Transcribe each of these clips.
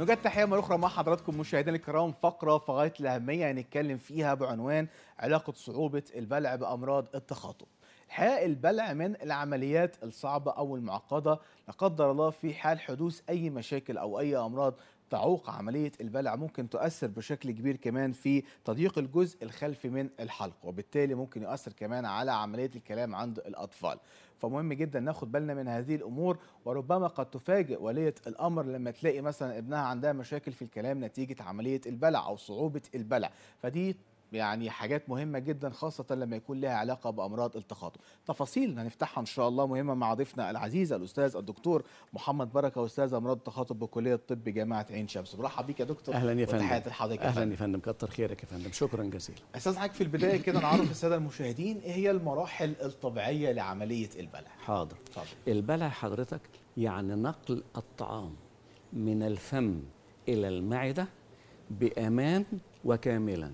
نوجد تحية مرة أخرى مع حضراتكم مشاهدينا الكرام فقرة في غاية الأهمية هنتكلم فيها بعنوان علاقة صعوبة البلع بأمراض التخاطب. الحقيقة البلع من العمليات الصعبة أو المعقدة لا قدر الله في حال حدوث أي مشاكل أو أي أمراض تعوق عملية البلع ممكن تؤثر بشكل كبير كمان في تضييق الجزء الخلفي من الحلق وبالتالي ممكن يؤثر كمان على عملية الكلام عند الأطفال فمهم جدا ناخد بالنا من هذه الامور وربما قد تفاجئ وليه الامر لما تلاقي مثلا ابنها عندها مشاكل في الكلام نتيجه عمليه البلع او صعوبه البلع فدي يعني حاجات مهمه جدا خاصه لما يكون لها علاقه بامراض التخاطب تفاصيل هنفتحها ان شاء الله مهمه مع ضيفنا العزيز الاستاذ الدكتور محمد بركه استاذ امراض التخاطب بكليه الطب جامعه عين شمس برحب بيك يا دكتور اهلا يا فندم حضرتك اهلا يا فندم كتر خيرك يا فندم شكرا جزيلا استاذ حضرتك في البدايه كده نعرف الساده المشاهدين ايه هي المراحل الطبيعيه لعمليه البلع حاضر طبعا. البلع حضرتك يعني نقل الطعام من الفم الى المعده بامان وكاملا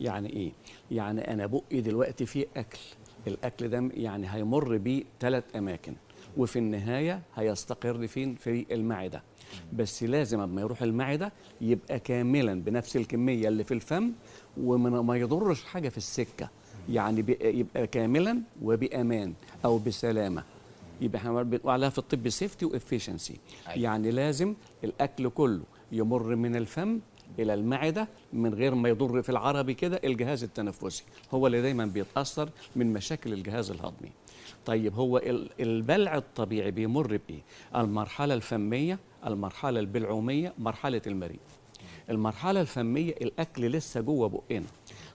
يعني ايه يعني انا بقي دلوقتي فيه اكل الاكل ده يعني هيمر بيه ثلاث اماكن وفي النهايه هيستقر فين في المعده بس لازم اما يروح المعده يبقى كاملا بنفس الكميه اللي في الفم وما يضرش حاجه في السكه يعني يبقى كاملا وبامان او بسلامه يبقى احنا بنقول عليها في الطب سيفتي وافشنسي أيوة. يعني لازم الاكل كله يمر من الفم الى المعده من غير ما يضر في العربي كده الجهاز التنفسي هو اللي دايما بيتاثر من مشاكل الجهاز الهضمي طيب هو البلع الطبيعي بيمر بايه المرحله الفميه المرحله البلعوميه مرحله المريء المرحله الفميه الاكل لسه جوه بقنا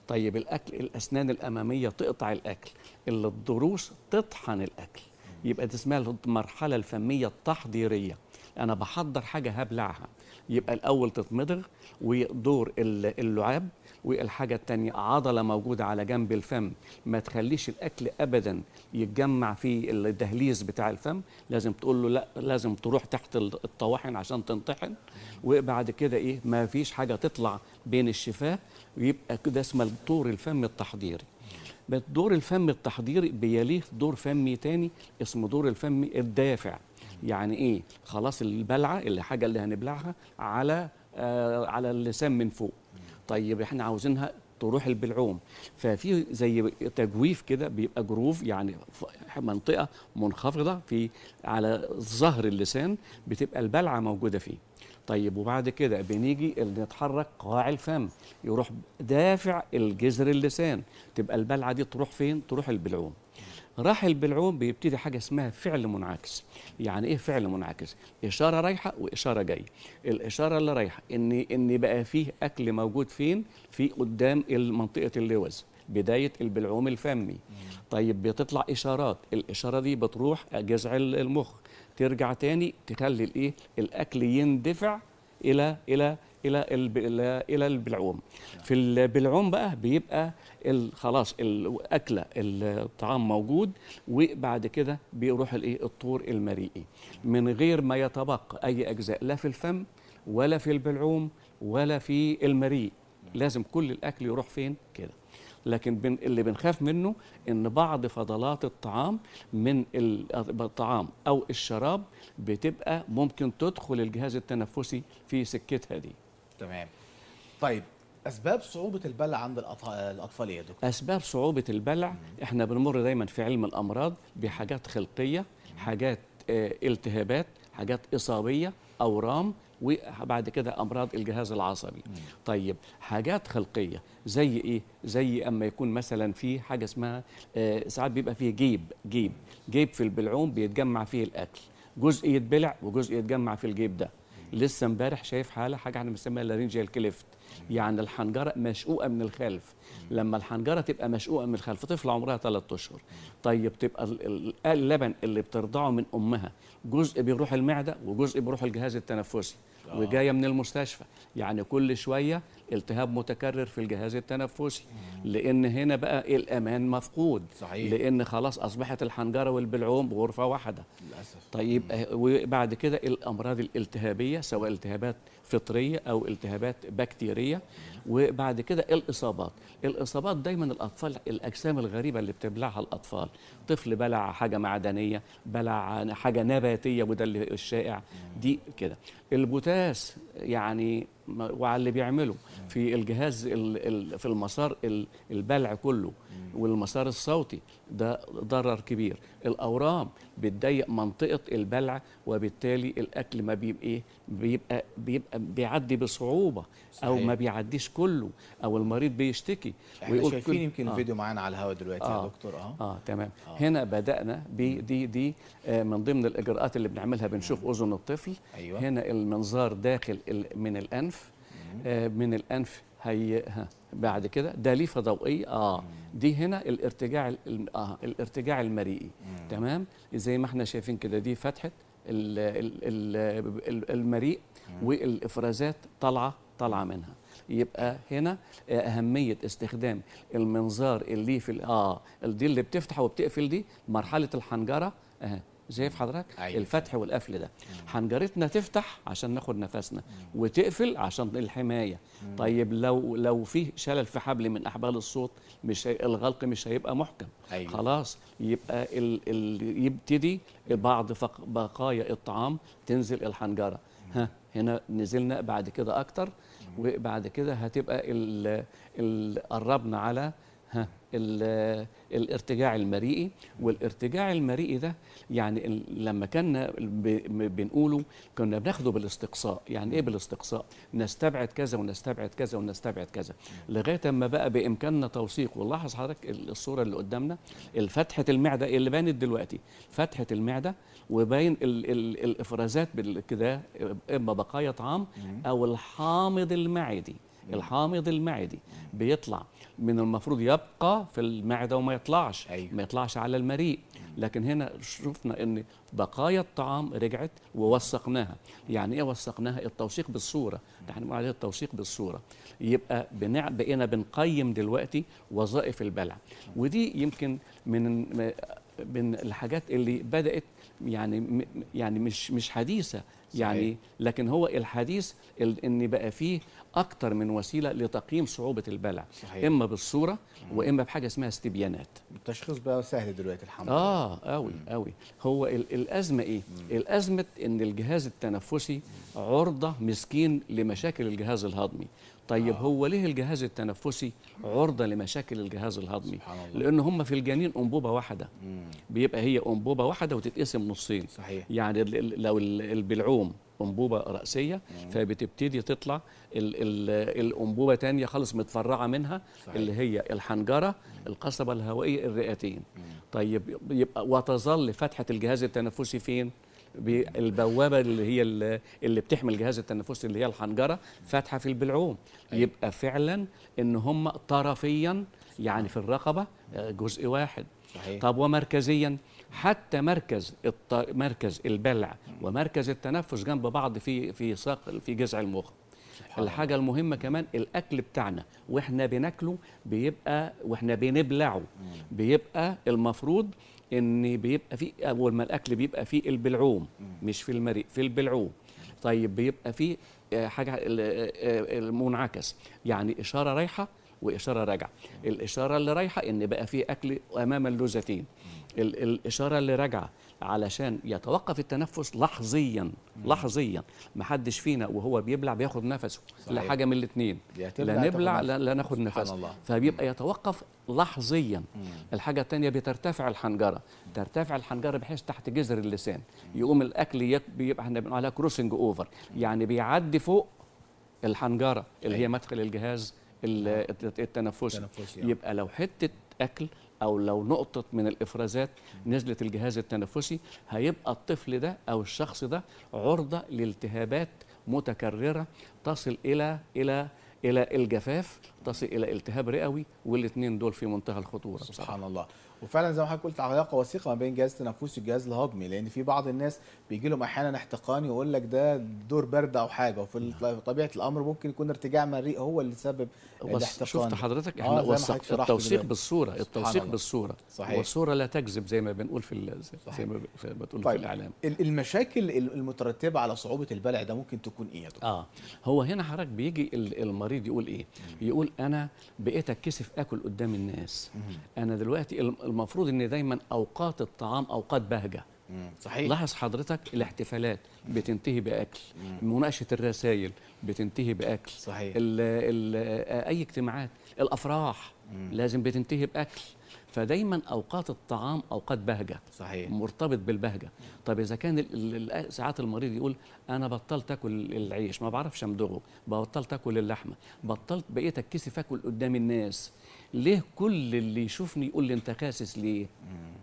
طيب الاكل الاسنان الاماميه تقطع الاكل الضروس تطحن الاكل يبقى دي اسمها المرحله الفميه التحضيريه انا بحضر حاجه هبلعها يبقى الاول تتمضغ ويدور اللعاب والحاجه الثانيه عضله موجوده على جنب الفم ما تخليش الاكل ابدا يتجمع في الدهليز بتاع الفم لازم تقول له لا لازم تروح تحت الطواحن عشان تنطحن وبعد كده ايه ما فيش حاجه تطلع بين الشفاه ويبقى كده اسمه دور الفم التحضيري دور الفم التحضيري بيليه دور فمي تاني اسمه دور الفم الدافع يعني ايه خلاص البلعه اللي حاجه اللي هنبلعها على آه على اللسان من فوق طيب احنا عاوزينها تروح البلعوم ففي زي تجويف كده بيبقى جروف يعني منطقه منخفضه في على ظهر اللسان بتبقى البلعه موجوده فيه طيب وبعد كده بنيجي نتحرك قاع الفم يروح دافع الجذر اللسان تبقى البلعه دي تروح فين تروح البلعوم راح البلعوم بيبتدي حاجه اسمها فعل منعكس يعني ايه فعل منعكس اشاره رايحه واشاره جايه الاشاره اللي رايحه ان ان بقى فيه اكل موجود فين في قدام منطقه اللوز بدايه البلعوم الفمي طيب بتطلع اشارات الاشاره دي بتروح جذع المخ ترجع تاني تخلي الايه الاكل يندفع الى الى الى الى البلعوم في البلعوم بقى بيبقى خلاص الاكله الطعام موجود وبعد كده بيروح الايه الطور المريئي من غير ما يتبقى اي اجزاء لا في الفم ولا في البلعوم ولا في المريء لازم كل الاكل يروح فين كده لكن بن اللي بنخاف منه ان بعض فضلات الطعام من الطعام او الشراب بتبقى ممكن تدخل الجهاز التنفسي في سكتها دي تمام طيب اسباب صعوبه البلع عند الاطفال ايه يا دكتور اسباب صعوبه البلع مم. احنا بنمر دايما في علم الامراض بحاجات خلقيه حاجات آه، التهابات حاجات اصابيه اورام وبعد كده امراض الجهاز العصبي مم. طيب حاجات خلقيه زي ايه زي اما يكون مثلا في حاجه اسمها آه ساعات بيبقى فيه جيب جيب جيب في البلعوم بيتجمع فيه الاكل جزء يتبلع وجزء يتجمع في الجيب ده لسه امبارح شايف حاله حاجه احنا بنسميها اللارينجيال كليفت يعني الحنجره مشقوقه من الخلف لما الحنجره تبقى مشقوقه من الخلف طفله عمرها 3 اشهر طيب تبقى اللبن اللي بترضعه من امها جزء بيروح المعده وجزء بيروح الجهاز التنفسي آه. وجايه من المستشفى يعني كل شويه التهاب متكرر في الجهاز التنفسي لان هنا بقى الامان مفقود صحيح. لان خلاص اصبحت الحنجره والبلعوم غرفه واحده للاسف طيب آه، وبعد كده الامراض الالتهابيه سواء التهابات فطريه او التهابات بكتيريه وبعد كده الاصابات الاصابات دايما الاطفال الاجسام الغريبه اللي بتبلعها الاطفال طفل بلع حاجه معدنيه بلع حاجه نباتيه وده اللي الشائع دي كده البوتا اساس يعني وعلى اللي بيعمله في الجهاز في المسار البلع كله والمسار الصوتي ده ضرر كبير الاورام بتضيق منطقه البلع وبالتالي الاكل ما بيبقى ايه بيبقى بيبقى بيعدي بصعوبه صحيح. او ما بيعديش كله او المريض بيشتكي ويقول شايفين كل... يمكن آه. الفيديو معانا على الهواء دلوقتي آه. يا دكتور اه اه تمام آه. هنا بدانا دي دي آه من ضمن الاجراءات اللي بنعملها بنشوف اذن الطفل أيوة. هنا المنظار داخل من الانف آه، من الانف هي ها بعد كده ده ليفه ضوئيه اه دي هنا الارتجاع اه الارتجاع المريئي تمام زي ما احنا شايفين كده دي فتحه المريء والافرازات طالعه طالعه منها يبقى هنا آه، اهميه استخدام المنظار اللي في اه دي اللي بتفتح وبتقفل دي مرحله الحنجره اهي شايف حضرتك أيوة. الفتح والقفل ده حنجرتنا تفتح عشان ناخد نفسنا وتقفل عشان الحمايه مم. طيب لو لو فيه شلل في حبل من احبال الصوت مش هي... الغلق مش هيبقى محكم أيوة. خلاص يبقى ال... ال... يبتدي بعض فق... بقايا الطعام تنزل الحنجره ها هنا نزلنا بعد كده اكتر وبعد كده هتبقى ال... ال... قربنا على ها الارتجاع المريئي والارتجاع المريئي ده يعني لما كنا بنقوله كنا بناخده بالاستقصاء يعني ايه بالاستقصاء نستبعد كذا ونستبعد كذا ونستبعد كذا لغايه اما بقى بامكاننا توثيق ولاحظ حضرتك الصوره اللي قدامنا فتحه المعده اللي بانت دلوقتي فتحه المعده وباين الـ الـ الافرازات كده اما بقايا طعام او الحامض المعدي الحامض المعدي بيطلع من المفروض يبقى في المعده وما يطلعش أيوه. ما يطلعش على المريء لكن هنا شفنا ان بقايا الطعام رجعت ووثقناها يعني ايه وثقناها التوثيق بالصوره احنا بنقول عليه التوثيق بالصوره يبقى بنع... بقينا بنقيم دلوقتي وظائف البلع ودي يمكن من من الحاجات اللي بدات يعني يعني مش مش حديثه يعني لكن هو الحديث ان بقى فيه اكتر من وسيله لتقييم صعوبه البلع صحيح. اما بالصوره واما بحاجه اسمها استبيانات التشخيص بقى سهل دلوقتي الحمد لله اه قوي قوي هو الازمه ايه مم. الازمه ان الجهاز التنفسي عرضه مسكين لمشاكل الجهاز الهضمي طيب آه. هو ليه الجهاز التنفسي عرضه لمشاكل الجهاز الهضمي لان هم في الجنين انبوبه واحده مم. بيبقى هي انبوبه واحده وتتقسم نصين صحيح. يعني لو البلعوم انبوبه راسيه مم. فبتبتدي تطلع الـ الـ الانبوبه ثانيه خالص متفرعه منها صحيح. اللي هي الحنجره مم. القصبه الهوائيه الرئتين مم. طيب يبقى وتظل فتحه الجهاز التنفسي فين بالبوابه اللي هي اللي بتحمي الجهاز التنفسي اللي هي الحنجره فاتحه في البلعوم أيوة. يبقى فعلا ان هم طرفيا يعني في الرقبه آه، جزء واحد صحيح. طب ومركزيا حتى مركز الط... مركز البلع ومركز التنفس جنب بعض في في ساق في جذع المخ الحاجة المهمة كمان الأكل بتاعنا وإحنا بناكله بيبقى وإحنا بنبلعه بيبقى المفروض ان بيبقى في اول ما الاكل بيبقى في البلعوم مش في المريء في البلعوم طيب بيبقى فيه آه، حاجه آه، آه، المنعكس يعني اشاره رايحه واشاره راجعه الاشاره اللي رايحه ان بقى فيه اكل امام اللذتين الاشاره اللي راجعه علشان يتوقف التنفس لحظيا لحظيا ما حدش فينا وهو بيبلع بياخد نفسه صحيح. لا حاجه من الاثنين لا نبلع لا, لا ناخد نفس فبيبقى يتوقف لحظيا مم. الحاجه الثانيه بترتفع الحنجره مم. ترتفع الحنجره بحيث تحت جذر اللسان مم. يقوم الاكل بيبقى احنا بنقول عليها كروسنج اوفر يعني بيعدي فوق الحنجره اللي هي أيوة. مدخل الجهاز أيوة. التنفسي آه. يبقى لو حته اكل او لو نقطه من الافرازات نزلت الجهاز التنفسي هيبقى الطفل ده او الشخص ده عرضه لالتهابات متكرره تصل الى الى الى الجفاف تصل الى التهاب رئوي والاثنين دول في منتهى الخطوره سبحان الله وفعلا زي ما حضرتك قلت علاقه وثيقه ما بين جهاز التنفسي والجهاز الهضمي لان في بعض الناس بيجي لهم احيانا احتقان يقول لك ده دور برد او حاجه وفي نعم. طبيعه الامر ممكن يكون ارتجاع مريء هو اللي سبب الاحتقان شفت حضرتك آه، احنا آه وثقت التوثيق بالصوره التوثيق بالصوره صحيح والصوره لا تكذب زي ما بنقول في زي ما بتقول طيب. في الاعلام المشاكل المترتبه على صعوبه البلع ده ممكن تكون ايه يا دكتور؟ اه هو هنا حضرتك بيجي المريض يقول ايه؟ يقول انا بقيت اتكسف اكل قدام الناس انا دلوقتي المفروض ان دايما اوقات الطعام اوقات بهجه صحيح لاحظ حضرتك الاحتفالات بتنتهي باكل مناقشه الرسائل بتنتهي باكل صحيح الـ الـ اي اجتماعات الافراح مم. لازم بتنتهي باكل فدايما اوقات الطعام اوقات بهجه صحيح مرتبط بالبهجه طب اذا كان ساعات المريض يقول انا بطلت اكل العيش ما بعرفش امضغه بطلت اكل اللحمه بطلت بقيت اتكسف اكل قدام الناس ليه كل اللي يشوفني يقول لي انت خاسس ليه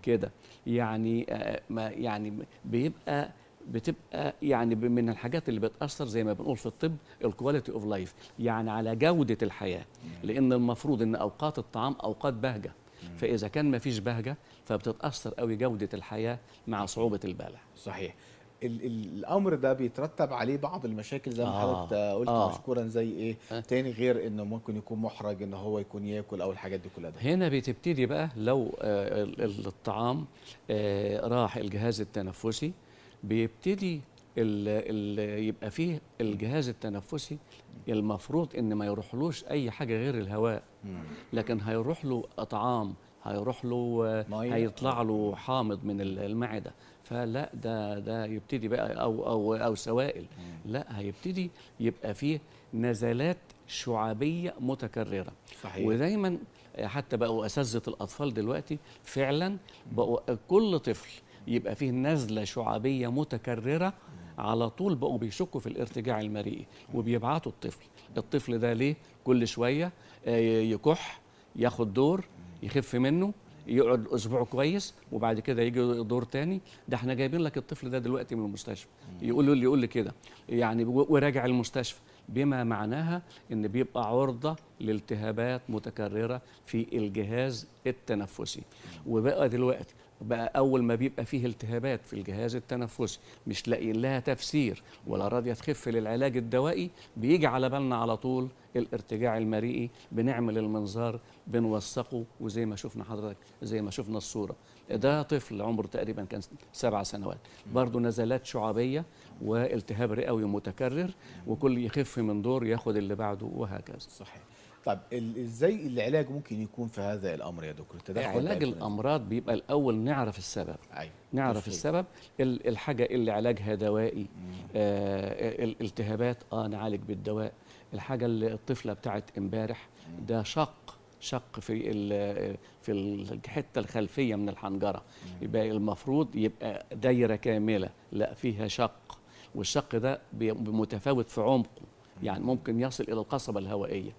كده يعني آه، ما يعني بيبقى بتبقى يعني من الحاجات اللي بتاثر زي ما بنقول في الطب الكواليتي اوف لايف يعني على جوده الحياه لان المفروض ان اوقات الطعام اوقات بهجه فاذا كان ما فيش بهجه فبتتاثر قوي جوده الحياه مع صعوبه البلع صحيح ال ال الامر ده بيترتب عليه بعض المشاكل زي ما آه. حضرتك قلت آه. مشكورا زي ايه آه. تاني غير انه ممكن يكون محرج ان هو يكون ياكل او الحاجات دي كلها ده. هنا بتبتدي بقى لو آه الطعام آه راح الجهاز التنفسي بيبتدي ال ال يبقى فيه الجهاز التنفسي المفروض ان ما يروحلوش اي حاجه غير الهواء لكن هيروح له اطعام هيروح له آه، هيطلع له حامض من المعده فلا ده ده يبتدي بقى او او او سوائل لا هيبتدي يبقى فيه نزلات شعابيه متكرره صحيح. ودايما حتى بقوا اساتذه الاطفال دلوقتي فعلا بقوا كل طفل يبقى فيه نزله شعابيه متكرره على طول بقوا بيشكوا في الارتجاع المرئي وبيبعتوا الطفل الطفل ده ليه كل شويه آه، يكح ياخد دور يخف منه يقعد اسبوع كويس وبعد كده يجي دور تاني ده احنا جايبين لك الطفل ده دلوقتي من المستشفى يقول له يقول لي كده يعني وراجع المستشفى بما معناها ان بيبقى عرضه لالتهابات متكرره في الجهاز التنفسي وبقى دلوقتي بقى اول ما بيبقى فيه التهابات في الجهاز التنفسي مش لاقيين لها تفسير ولا راضيه تخف للعلاج الدوائي بيجي على بالنا على طول الارتجاع المرئي بنعمل المنظار بنوثقه وزي ما شفنا حضرتك زي ما شفنا الصوره ده طفل عمره تقريبا كان سبع سنوات برضه نزلات شعبيه والتهاب رئوي متكرر وكل يخف من دور ياخد اللي بعده وهكذا صحيح طب ازاي العلاج ممكن يكون في هذا الامر يا دكتور التدخل علاج الامراض بيبقى الاول نعرف السبب أيوة. نعرف تفكير. السبب الحاجه اللي علاجها دوائي آه الالتهابات اه نعالج بالدواء الحاجه اللي الطفله بتاعت امبارح ده شق شق في في الحته الخلفيه من الحنجره يبقى المفروض يبقى دايره كامله لا فيها شق والشق ده متفاوت في عمقه يعني ممكن يصل الى القصبه الهوائيه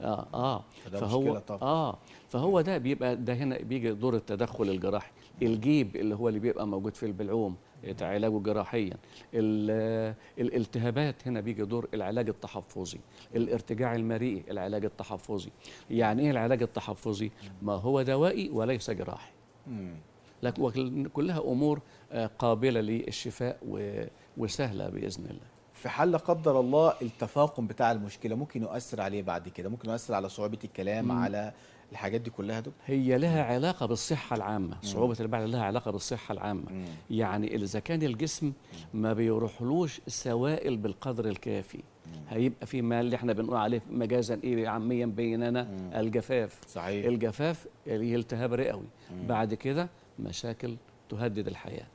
اه اه فهو اه فهو ده بيبقى ده هنا بيجي دور التدخل الجراحي الجيب اللي هو اللي بيبقى موجود في البلعوم علاجه جراحيا الالتهابات هنا بيجي دور العلاج التحفظي الارتجاع المريئي العلاج التحفظي يعني ايه العلاج التحفظي ما هو دوائي وليس جراحي لكن كلها امور آه، قابله للشفاء وسهله باذن الله في حال لا قدر الله التفاقم بتاع المشكله ممكن يؤثر عليه بعد كده ممكن يؤثر على صعوبه الكلام مم. على الحاجات دي كلها دكتور هي لها علاقه بالصحه العامه مم. صعوبه البعد لها علاقه بالصحه العامه مم. يعني اذا كان الجسم ما بيروحلوش سوائل بالقدر الكافي هيبقى في ما اللي احنا بنقول عليه مجازا ايه عاميا بيننا مم. الجفاف صحيح الجفاف ليه التهاب رئوي بعد كده مشاكل تهدد الحياه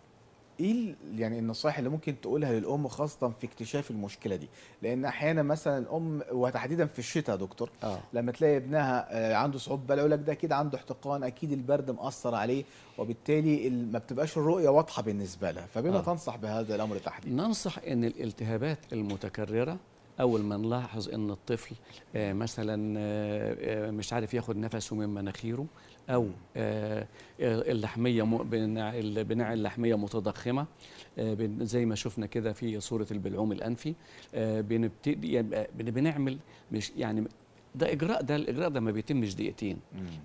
ايه يعني النصائح اللي ممكن تقولها للام خاصه في اكتشاف المشكله دي لان احيانا مثلا الام وتحديدا في الشتاء يا دكتور آه. لما تلاقي ابنها آه، عنده صعوبه بلع يقول لك ده اكيد عنده احتقان اكيد البرد مأثر عليه وبالتالي ما بتبقاش الرؤيه واضحه بالنسبه لها فبما آه. تنصح بهذا الامر تحديدا ننصح ان الالتهابات المتكرره اول ما نلاحظ ان الطفل آه، مثلا آه، مش عارف ياخد نفسه من مناخيره او آه، آه، اللحميه بناع اللحميه متضخمه آه، زي ما شفنا كده في صوره البلعوم الانفي بنبتدي يعني بنعمل مش يعني ده اجراء ده الاجراء ده ما بيتمش دقيقتين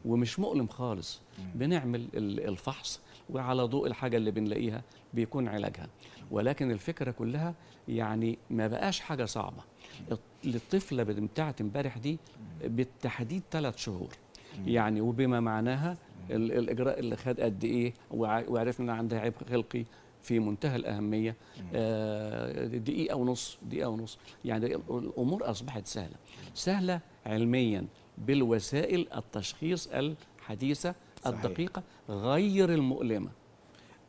ومش مؤلم خالص بنعمل الفحص وعلى ضوء الحاجه اللي بنلاقيها بيكون علاجها ولكن الفكره كلها يعني ما بقاش حاجه صعبه الطفله بتاعت امبارح دي بالتحديد ثلاث شهور يعني وبما معناها الاجراء اللي خد قد ايه وعرفنا ان عندها عيب خلقي في منتهى الأهمية آه، دقيقة ونص دقيقة ونص يعني الأمور أصبحت سهلة سهلة علميا بالوسائل التشخيص الحديثة صحيح. الدقيقة غير المؤلمة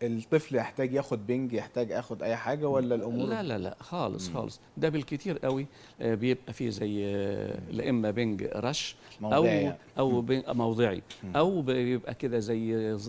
الطفل يحتاج ياخد بنج يحتاج ياخد اي حاجه ولا الامور لا لا لا خالص مم. خالص ده بالكتير قوي آه، بيبقى فيه زي آه، لا اما بنج رش او او بنج موضعي مم. او بيبقى كده زي آه،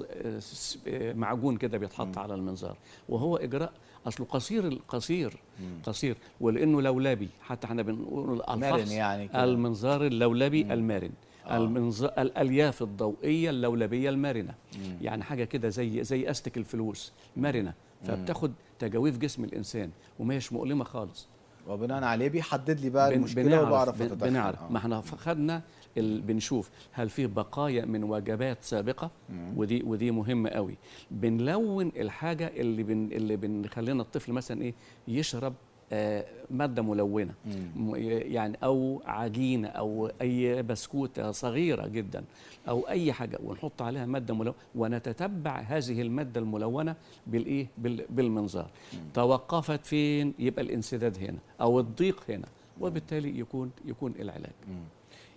معجون كده بيتحط على المنظار وهو اجراء اصله قصير القصير مم. قصير ولانه لولبي حتى احنا بنقول الفحص يعني المنظار اللولبي مم. المرن آه. الالياف الضوئيه اللولبيه المرنه مم. يعني حاجه كده زي زي استك الفلوس مرنه فبتاخد تجاويف جسم الانسان وما هيش مؤلمه خالص وبناء عليه بيحدد لي بقى بن... المشكله وبعرف اتدخل بنعرف آه. ما احنا خدنا ال... بنشوف هل في بقايا من وجبات سابقه مم. ودي ودي مهمه قوي بنلون الحاجه اللي بن... اللي بنخلينا الطفل مثلا ايه يشرب آه، ماده ملونه مم. يعني او عجينه او اي بسكوته صغيره جدا او اي حاجه ونحط عليها ماده ملونه ونتتبع هذه الماده الملونه بالايه بالمنظار مم. توقفت فين يبقى الانسداد هنا او الضيق هنا وبالتالي يكون يكون العلاج مم.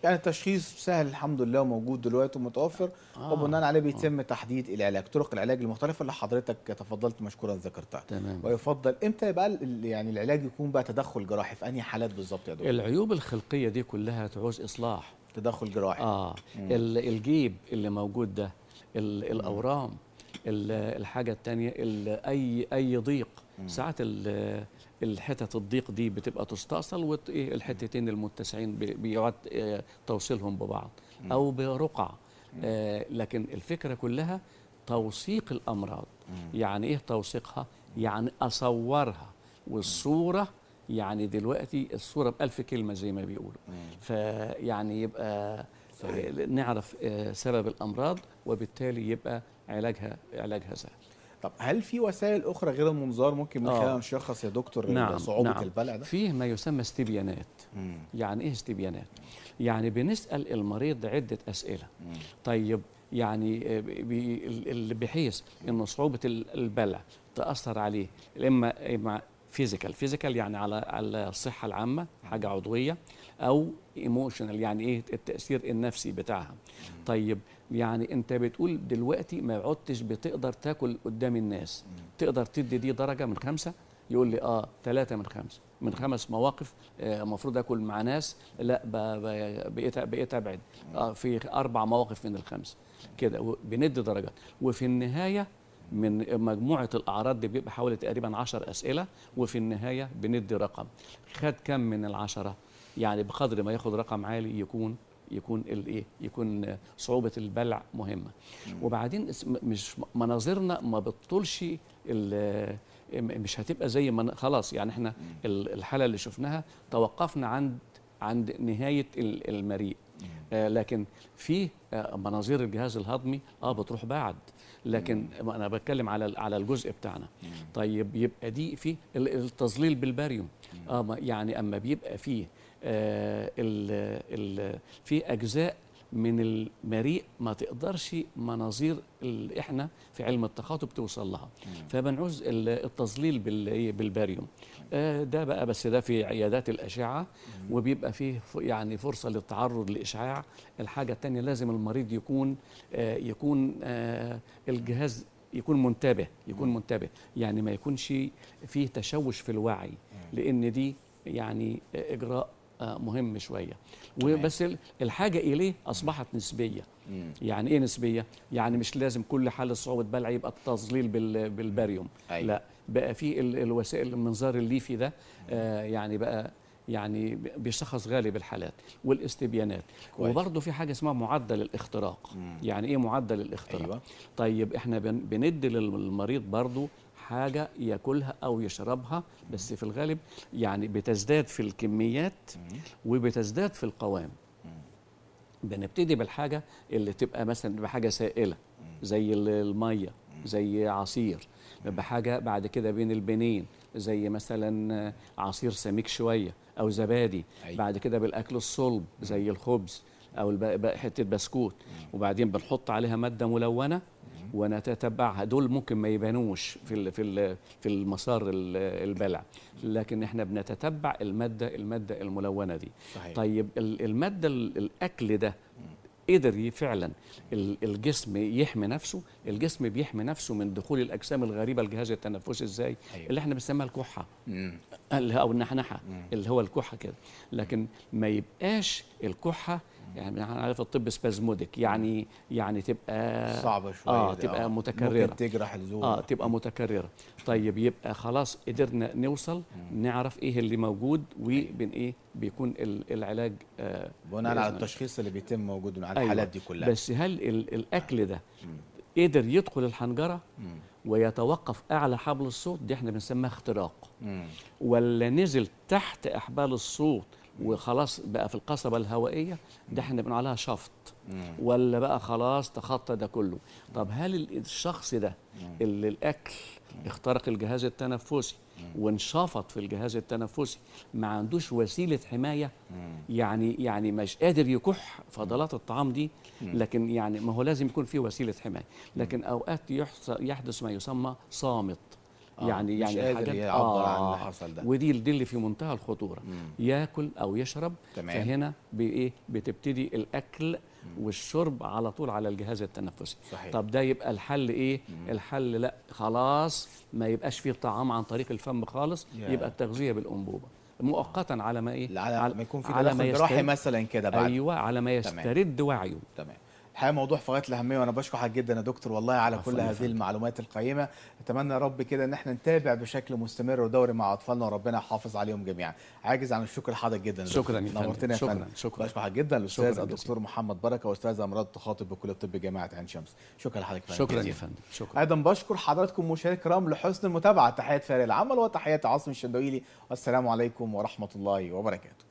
يعني التشخيص سهل الحمد لله وموجود دلوقتي ومتوفر آه. وبناء عليه بيتم آه. تحديد العلاج طرق العلاج المختلفه اللي حضرتك تفضلت مشكورا ذكرتها تمام. ويفضل امتى بقى يعني العلاج يكون بقى تدخل جراحي في انهي حالات بالظبط يا دكتور العيوب الخلقيه دي كلها تعوز اصلاح تدخل جراحي اه مم. الجيب اللي موجود ده الاورام الحاجه الثانيه اي اي ضيق ساعات الحتت الضيق دي بتبقى تستأصل والحتتين إيه، المتسعين بيعد آه، توصيلهم ببعض أو برقع آه، لكن الفكرة كلها توثيق الأمراض يعني إيه توثيقها؟ يعني أصورها والصورة يعني دلوقتي الصورة بألف كلمة زي ما بيقولوا فيعني يبقى آه، صحيح. نعرف سبب الأمراض وبالتالي يبقى علاجها علاجها سهل طب هل في وسائل اخرى غير المنظار ممكن من آه. خلالها نشخص يا دكتور نعم صعوبه نعم البلع ده؟ فيه ما يسمى استبيانات. مم. يعني ايه استبيانات؟ يعني بنسال المريض عده اسئله. مم. طيب يعني آه، بي بحيث ان صعوبه البلع تاثر عليه اما اما فيزيكال فيزيكال يعني على على الصحه العامه حاجه عضويه او ايموشنال يعني ايه التاثير النفسي بتاعها. طيب يعني انت بتقول دلوقتي ما عدتش بتقدر تاكل قدام الناس تقدر تدي دي درجه من خمسه يقول لي اه ثلاثه من خمسه من خمس مواقف آه، المفروض اكل مع ناس لا بقيت بقيت ابعد آه في اربع مواقف من الخمسه كده بندي درجات وفي النهايه من مجموعه الاعراض دي بيبقى حوالي تقريبا 10 اسئله وفي النهايه بندي رقم خد كم من العشره يعني بقدر ما ياخد رقم عالي يكون يكون الايه يكون صعوبه البلع مهمه وبعدين مش مناظرنا ما بتطولش مش هتبقى زي ما خلاص يعني احنا الحاله اللي شفناها توقفنا عند عند نهايه المريء آه لكن في آه مناظير الجهاز الهضمي اه بتروح بعد لكن مم. انا بتكلم على على الجزء بتاعنا مم. طيب يبقى دي في التظليل بالباريوم اه يعني اما بيبقى فيه آه، في اجزاء من المريء ما تقدرش مناظير اللي احنا في علم التخاطب توصل لها فبنعوز التظليل إيه، بالباريوم آه، ده بقى بس ده في عيادات الاشعه وبيبقى فيه يعني فرصه للتعرض لاشعاع الحاجه الثانيه لازم المريض يكون آه، يكون الجهاز يكون منتبه يكون منتبه يعني ما يكونش فيه تشوش في الوعي لان دي يعني اجراء آه، مهم شويه وبس الحاجه اليه اصبحت نسبيه مم. يعني ايه نسبيه يعني مش لازم كل حاله صعوبه بلع يبقى التظليل بالباريوم أيوة. لا بقى في الوسائل المنظار الليفي ده آه يعني بقى يعني بيشخص غالب الحالات والاستبيانات كويس. وبرضه في حاجه اسمها معدل الاختراق مم. يعني ايه معدل الاختراق أيوة. طيب احنا بندي للمريض برضه حاجة ياكلها أو يشربها بس في الغالب يعني بتزداد في الكميات وبتزداد في القوام بنبتدي بالحاجة اللي تبقى مثلا بحاجة سائلة زي المية زي عصير بحاجة بعد كده بين البنين زي مثلا عصير سميك شوية أو زبادي أيوة. بعد كده بالأكل الصلب زي الخبز أو حتة بسكوت وبعدين بنحط عليها مادة ملونة ونتتبعها دول ممكن ما يبانوش في في في المسار البلع لكن احنا بنتتبع الماده الماده الملونه دي صحيح. طيب الماده الاكل ده قدر فعلا الجسم يحمي نفسه الجسم بيحمي نفسه من دخول الاجسام الغريبه الجهاز التنفسي ازاي أيوة. اللي احنا بنسميها الكحه او النحنحه اللي هو الكحه كده لكن ما يبقاش الكحه يعني عارف الطب سبازموديك يعني يعني تبقى صعبه شويه اه تبقى آه. متكرره ممكن تجرح الزوم اه تبقى متكرره طيب يبقى خلاص قدرنا نوصل مم. نعرف ايه اللي موجود وبين ايه بيكون العلاج آه بناء على التشخيص اللي بيتم موجود مع أيوة. الحالات أيوة. دي كلها بس هل الاكل ده قدر يدخل الحنجره مم. ويتوقف اعلى حبل الصوت دي احنا بنسميها اختراق مم. ولا نزل تحت احبال الصوت وخلاص بقى في القصبة الهوائية ده احنا بنقول عليها شفط ولا بقى خلاص تخطى ده كله طب هل الشخص ده اللي الأكل اخترق الجهاز التنفسي وانشفط في الجهاز التنفسي ما عندوش وسيله حمايه يعني يعني مش قادر يكح فضلات الطعام دي لكن يعني ما هو لازم يكون في وسيله حمايه لكن اوقات يحدث ما يسمى صامت آه، يعني مش يعني قادر يعبر آه عن اللي آه، حصل ده ودي دي اللي في منتهى الخطوره مم. ياكل او يشرب تمام. فهنا بايه بتبتدي الاكل مم. والشرب على طول على الجهاز التنفسي صحيح. طب ده يبقى الحل ايه مم. الحل لا خلاص ما يبقاش فيه طعام عن طريق الفم خالص yeah. يبقى التغذيه بالانبوبه مؤقتا على ما ايه على, على ما يكون في جراحي مثلا كده بعد ايوه على ما يسترد تمام. وعيه تمام الحقيقه موضوع في غايه الاهميه وانا بشكرك جدا يا دكتور والله على كل هذه المعلومات القيمه اتمنى يا رب كده ان احنا نتابع بشكل مستمر ودوري مع اطفالنا وربنا يحافظ عليهم جميعا عاجز عن الشكر لحضرتك جدا شكرا يا نورتنا يا فندم شكرا بشكرك جدا الاستاذ الدكتور محمد بركه واستاذ امراض تخاطب بكليه الطب جامعه عين شمس شكرا لحضرتك شكرا يا فندم شكرا ايضا بشكر حضراتكم مشاهدي الكرام لحسن المتابعه تحيات فريق العمل وتحيات عاصم الشندويلي والسلام عليكم ورحمه الله وبركاته